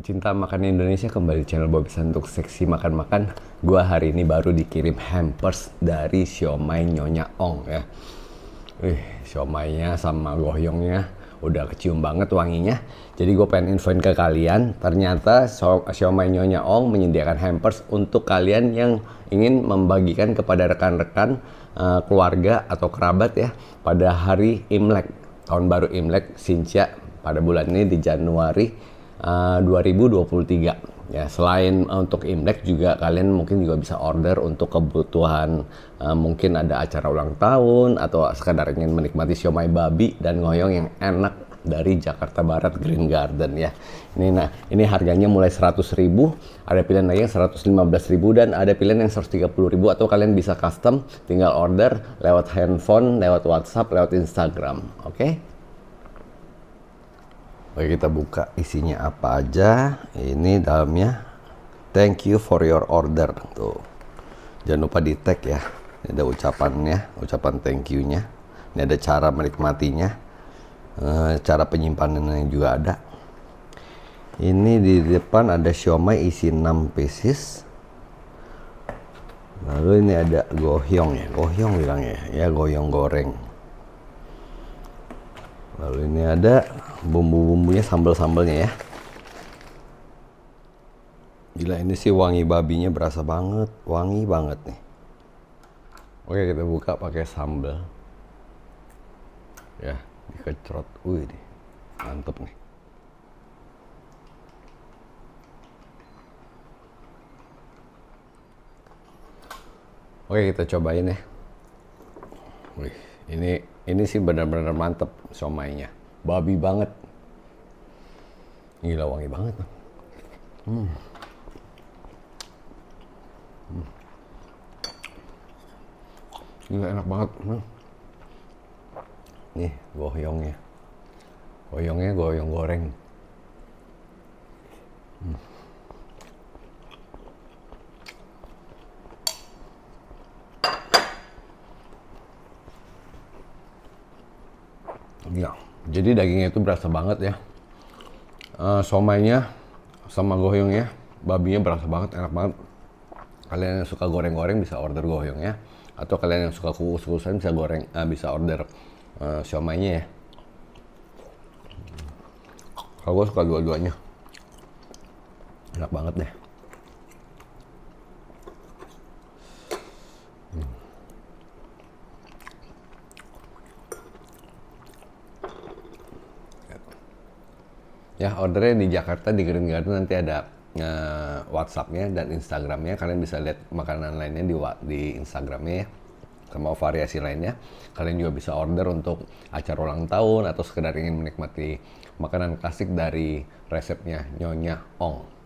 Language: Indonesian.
Pecinta makanan Indonesia kembali channel Bobby untuk seksi makan-makan. Gua hari ini baru dikirim hampers dari siomay Nyonya Ong ya. Eh siomaynya sama goyongnya udah kecium banget wanginya. Jadi gue pengen infoin ke kalian, ternyata siomay Nyonya Ong menyediakan hampers untuk kalian yang ingin membagikan kepada rekan-rekan eh, keluarga atau kerabat ya pada hari Imlek, tahun baru Imlek, Sinca pada bulan ini di Januari 2023 eh, ya selain untuk Imlek juga kalian mungkin juga bisa order untuk kebutuhan uh, mungkin ada acara ulang tahun atau sekadar ingin menikmati siomay babi dan ngoyong yang enak dari Jakarta Barat Green Garden ya. Ini nah, ini harganya mulai 100.000, ada pilihan yang 115.000 dan ada pilihan yang 130.000 atau kalian bisa custom tinggal order lewat handphone, lewat WhatsApp, lewat Instagram. Oke? Okay? Oke kita buka isinya apa aja. Ini dalamnya. Thank you for your order. Tuh. Jangan lupa di tag ya. Ini ada ucapannya, ucapan thank you-nya. Ini ada cara menikmatinya. Eh, cara penyimpanannya juga ada. Ini di depan ada siomay isi 6 pieces. Lalu ini ada gohyong ya, gohyong bilang ya, ya gohyong goreng lalu ini ada bumbu-bumbunya sambal-sambalnya ya gila ini sih wangi babinya berasa banget wangi banget nih oke kita buka pakai sambal ya dikecrot wih nih mantep nih Oke kita cobain ya. Wih, ini ini sih benar-benar mantep somainya. Babi banget. Gila wangi banget. Hmm. hmm. Gila enak banget. Hmm. Nih goyongnya. Goyongnya goyong goreng. Hmm. Ya, jadi dagingnya itu berasa banget ya. Uh, somainya sama ya babinya berasa banget, enak banget. Kalian yang suka goreng-goreng bisa order goyong ya. Atau kalian yang suka kukus-kukusan bisa goreng, uh, bisa order uh, somainya ya. Kalau gue suka dua-duanya. Enak banget deh. ya ordernya di Jakarta di Green Garden nanti ada uh, WhatsAppnya dan Instagramnya kalian bisa lihat makanan lainnya di di Instagramnya ya sama variasi lainnya kalian juga bisa order untuk acara ulang tahun atau sekedar ingin menikmati makanan klasik dari resepnya Nyonya Ong